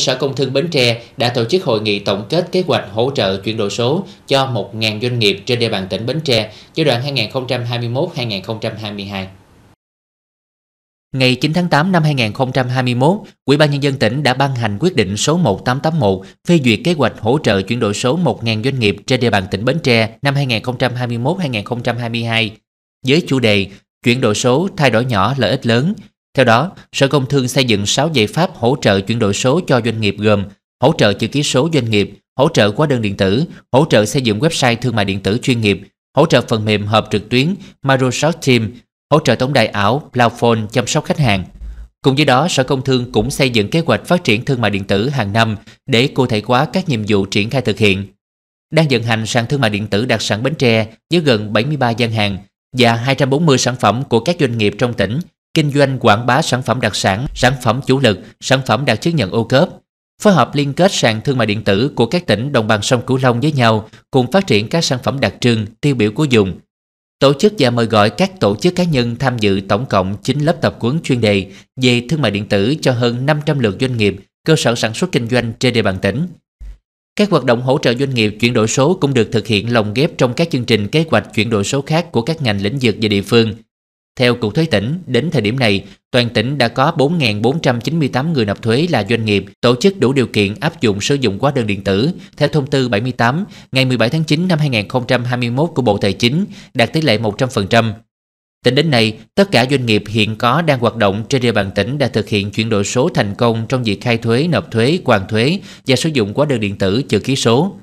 Sở Công Thương Bến Tre đã tổ chức hội nghị tổng kết kế hoạch hỗ trợ chuyển đổi số cho 1.000 doanh nghiệp trên địa bàn tỉnh Bến Tre giai đoạn 2021-2022. Ngày 9 tháng 8 năm 2021, Ủy ban nhân dân tỉnh đã ban hành quyết định số 1881 phê duyệt kế hoạch hỗ trợ chuyển đổi số 1.000 doanh nghiệp trên địa bàn tỉnh Bến Tre năm 2021-2022 với chủ đề Chuyển đổi số thay đổi nhỏ lợi ích lớn theo đó, Sở Công Thương xây dựng 6 giải pháp hỗ trợ chuyển đổi số cho doanh nghiệp gồm hỗ trợ chữ ký số doanh nghiệp, hỗ trợ hóa đơn điện tử, hỗ trợ xây dựng website thương mại điện tử chuyên nghiệp, hỗ trợ phần mềm hợp trực tuyến Microsoft Teams, hỗ trợ tổng đài ảo Plowphone chăm sóc khách hàng. Cùng với đó, Sở Công Thương cũng xây dựng kế hoạch phát triển thương mại điện tử hàng năm để cụ thể hóa các nhiệm vụ triển khai thực hiện. Đang vận hành sàn thương mại điện tử đặc sản Bến Tre với gần 73 gian hàng và 240 sản phẩm của các doanh nghiệp trong tỉnh kinh doanh quảng bá sản phẩm đặc sản, sản phẩm chủ lực, sản phẩm đạt chứng nhận ô cớp, phối hợp liên kết sàn thương mại điện tử của các tỉnh đồng bằng sông Cửu Long với nhau cùng phát triển các sản phẩm đặc trưng, tiêu biểu của vùng. Tổ chức và mời gọi các tổ chức cá nhân tham dự tổng cộng 9 lớp tập huấn chuyên đề về thương mại điện tử cho hơn 500 lượt doanh nghiệp, cơ sở sản xuất kinh doanh trên địa bàn tỉnh. Các hoạt động hỗ trợ doanh nghiệp chuyển đổi số cũng được thực hiện lồng ghép trong các chương trình kế hoạch chuyển đổi số khác của các ngành lĩnh vực và địa phương – theo Cục Thuế tỉnh, đến thời điểm này, toàn tỉnh đã có 4.498 người nộp thuế là doanh nghiệp, tổ chức đủ điều kiện áp dụng sử dụng hóa đơn điện tử theo thông tư 78 ngày 17 tháng 9 năm 2021 của Bộ Tài chính, đạt tỷ lệ 100%. Tính đến nay, tất cả doanh nghiệp hiện có đang hoạt động trên địa bàn tỉnh đã thực hiện chuyển đổi số thành công trong việc khai thuế, nộp thuế, hoàn thuế và sử dụng hóa đơn điện tử chữ ký số.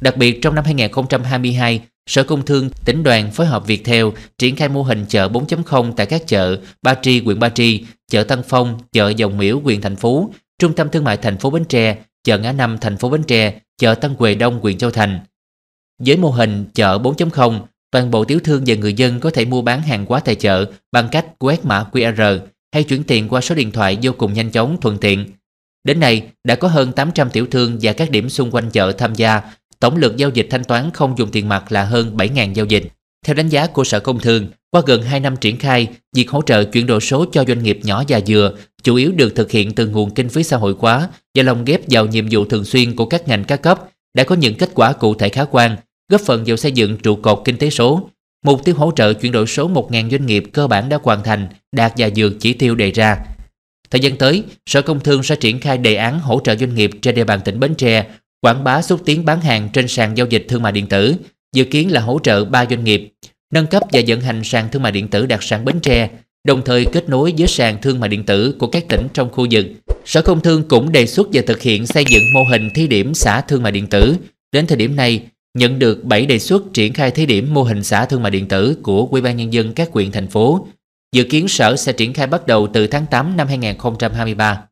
Đặc biệt trong năm 2022, Sở Công Thương, tỉnh đoàn phối hợp theo triển khai mô hình chợ 4.0 tại các chợ Ba Tri, huyện Ba Tri, chợ Tân Phong, chợ Dòng Miễu, huyện Thành Phú, Trung tâm Thương mại thành phố Bến Tre, chợ Ngã Năm, thành phố Bến Tre, chợ Tân Quề Đông, huyện Châu Thành. Với mô hình chợ 4.0, toàn bộ tiểu thương và người dân có thể mua bán hàng hóa tại chợ bằng cách quét mã QR hay chuyển tiền qua số điện thoại vô cùng nhanh chóng, thuận tiện. Đến nay, đã có hơn 800 tiểu thương và các điểm xung quanh chợ tham gia Tổng lượng giao dịch thanh toán không dùng tiền mặt là hơn 7.000 giao dịch. Theo đánh giá của Sở Công Thương, qua gần 2 năm triển khai, việc hỗ trợ chuyển đổi số cho doanh nghiệp nhỏ và vừa chủ yếu được thực hiện từ nguồn kinh phí xã hội hóa và lồng ghép vào nhiệm vụ thường xuyên của các ngành các cấp đã có những kết quả cụ thể khả quan, góp phần vào xây dựng trụ cột kinh tế số. Mục tiêu hỗ trợ chuyển đổi số 1.000 doanh nghiệp cơ bản đã hoàn thành, đạt và vượt chỉ tiêu đề ra. Thời gian tới, Sở Công Thương sẽ triển khai đề án hỗ trợ doanh nghiệp trên địa bàn tỉnh Bến Tre quảng bá xúc tiến bán hàng trên sàn giao dịch thương mại điện tử, dự kiến là hỗ trợ 3 doanh nghiệp, nâng cấp và vận hành sàn thương mại điện tử đặc sản Bến Tre, đồng thời kết nối với sàn thương mại điện tử của các tỉnh trong khu vực. Sở Công Thương cũng đề xuất và thực hiện xây dựng mô hình thí điểm xã thương mại điện tử. Đến thời điểm này, nhận được 7 đề xuất triển khai thí điểm mô hình xã thương mại điện tử của Ủy ban nhân dân các huyện thành phố. Dự kiến sở sẽ triển khai bắt đầu từ tháng 8 năm 2023.